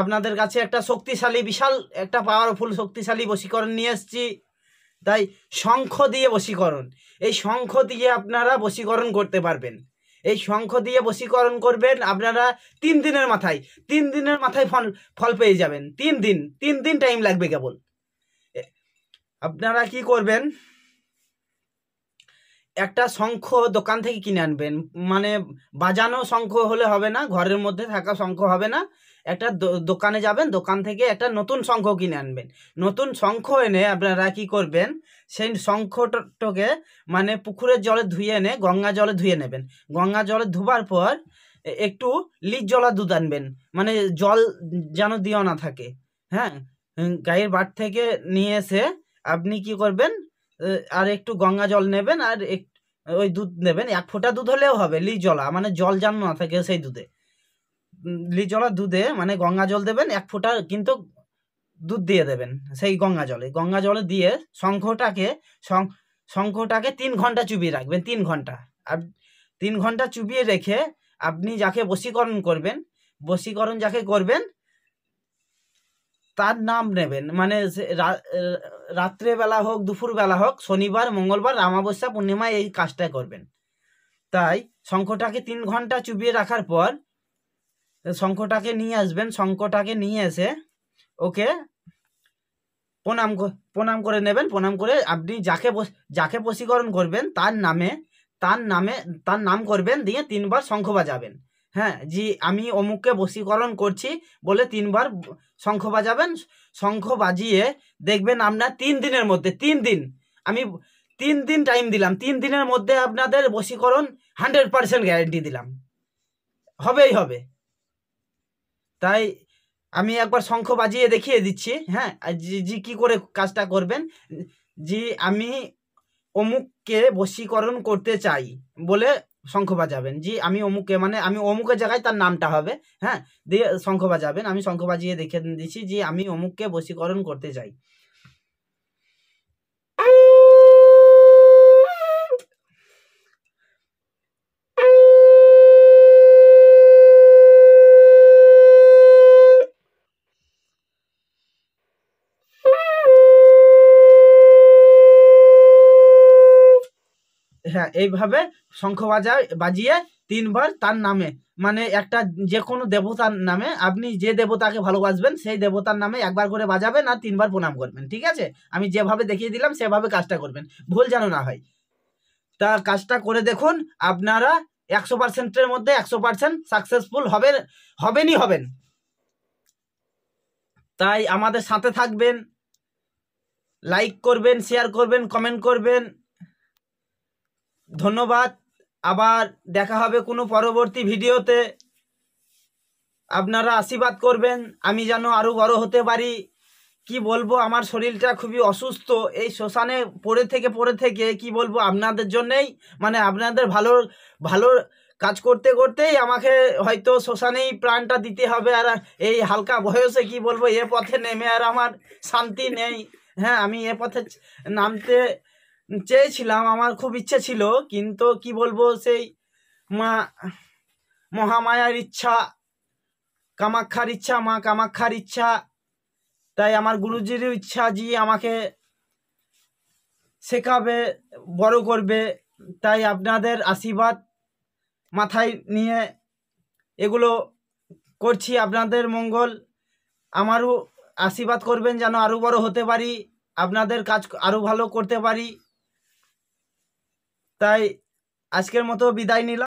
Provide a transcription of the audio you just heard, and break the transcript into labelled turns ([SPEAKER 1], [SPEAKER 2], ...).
[SPEAKER 1] আপনাদের কাছে একটা শক্তিশালী বিশাল একটা পাওয়ারফুল শক্তিশালী বশীকরণ নিয়ে এসেছি তাই শঙ্খ দিয়ে বশীকরণ এই শঙ্খ দিয়ে আপনারা বশীকরণ করতে পারবেন এই শঙ্খ দিয়ে বশীকরণ করবেন আপনারা তিন দিনের মাথায় তিন দিনের মাথায় ফল ফল পেয়ে যাবেন তিন দিন তিন দিন টাইম লাগবে কেবল আপনারা কি করবেন একটা শঙ্খ দোকান থেকে কিনে আনবেন মানে বাজানো শঙ্খ হলে হবে না ঘরের মধ্যে থাকা শঙ্খ হবে না একটা দোকানে যাবেন দোকান থেকে একটা নতুন শঙ্খ কিনে আনবেন নতুন শঙ্খ এনে আপনারা কী করবেন সেই শঙ্খটাকে মানে পুকুরের জলে ধুয়ে এনে গঙ্গা জলে ধুয়ে নেবেন গঙ্গা জলে ধুবার পর একটু লিচ জলা দুধ আনবেন মানে জল যেন দিও না থাকে হ্যাঁ গায়ের বাট থেকে নিয়ে এসে আপনি কি করবেন আর একটু গঙ্গা জল নেবেন আর ওই দুধ নেবেন এক ফোঁটা দুধ হলেও হবে লিজলা মানে জল যেন না থাকে সেই দুধে লি জলা দুধে মানে গঙ্গা জল দেবেন এক ফোঁটা কিন্তু দুধ দিয়ে দেবেন সেই গঙ্গা জলে গঙ্গা জলে দিয়ে শঙ্খটাকে শঙ্খটাকে তিন ঘন্টা চুবিয়ে রাখবেন তিন ঘন্টা আর তিন ঘন্টা চুবিয়ে রেখে আপনি যাকে বশীকরণ করবেন বশীকরণ যাকে করবেন তার নাম নেবেন মানে রাত্রেবেলা হোক দুপুরবেলা হোক শনিবার মঙ্গলবার আমাবস্যা পূর্ণিমা এই কাজটা করবেন তাই শঙ্খটাকে তিন ঘন্টা চুবিয়ে রাখার পর শঙ্খটাকে নিয়ে আসবেন শঙ্খটাকে নিয়ে এসে ওকে প্রণাম প্রণাম করে নেবেন প্রণাম করে আপনি যাকে যাকে পশীকরণ করবেন তার নামে তার নামে তার নাম করবেন দিয়ে তিনবার শঙ্খ বাজাবেন হ্যাঁ জি আমি অমুককে বশীকরণ করছি বলে তিনবার শঙ্খ বাজাবেন শঙ্খ বাজিয়ে দেখবেন আপনার তিন দিনের মধ্যে তিন দিন আমি তিন দিন টাইম দিলাম তিন দিনের মধ্যে আপনাদের বশীকরণ হান্ড্রেড পারসেন্ট গ্যারেন্টি দিলাম হবেই হবে তাই আমি একবার শঙ্খ বাজিয়ে দেখিয়ে দিচ্ছি হ্যাঁ জি কি করে কাজটা করবেন জি আমি অমুককে বশীকরণ করতে চাই বলে শঙ্খ বাজাবেন জি আমি অমুকে মানে আমি অমুকের জায়গায় তার নামটা হবে হ্যাঁ দিয়ে শঙ্খ বাজাবেন আমি শঙ্খ বাজিয়ে দেখে দিচ্ছি যে আমি অমুককে বশীকরণ করতে চাই হ্যাঁ এইভাবে শঙ্খ বাজা বাজিয়ে তিনবার তার নামে মানে একটা যে কোনো দেবতার নামে আপনি যে দেবতাকে ভালোবাসবেন সেই দেবতার নামে একবার করে বাজাবেন আর তিনবার প্রণাম করবেন ঠিক আছে আমি যেভাবে দেখিয়ে দিলাম সেভাবে কাজটা করবেন ভুল যেন না হয় তা কাজটা করে দেখুন আপনারা একশো পার্সেন্টের মধ্যে একশো পার্সেন্ট সাকসেসফুল হবেন হবেনই হবেন তাই আমাদের সাথে থাকবেন লাইক করবেন শেয়ার করবেন কমেন্ট করবেন ধন্যবাদ আবার দেখা হবে কোনো পরবর্তী ভিডিওতে আপনারা আশীর্বাদ করবেন আমি যেন আরও বড় হতে পারি কি বলবো আমার শরীরটা খুবই অসুস্থ এই শ্মশানে পড়ে থেকে পড়ে থেকে কি বলবো আপনাদের জন্যেই মানে আপনাদের ভালো ভালো কাজ করতে করতেই আমাকে হয়তো শ্মশানেই প্রাণটা দিতে হবে আর এই হালকা বয়সে কি বলবো এ পথে নেমে আর আমার শান্তি নেই হ্যাঁ আমি এ পথে নামতে চেয়েছিলাম আমার খুব ইচ্ছা ছিল কিন্তু কি বলবো সেই মা মহামায়ার ইচ্ছা কামাক্ষার ইচ্ছা মা কামাক্ষার ইচ্ছা তাই আমার গুরুজির ইচ্ছা যে আমাকে শেখাবে বড় করবে তাই আপনাদের আশীর্বাদ মাথায় নিয়ে এগুলো করছি আপনাদের মঙ্গল আমারও আশীর্বাদ করবেন যেন আরও বড় হতে পারি আপনাদের কাজ আরও ভালো করতে পারি তাই আজকের মতো বিদায় নিলাম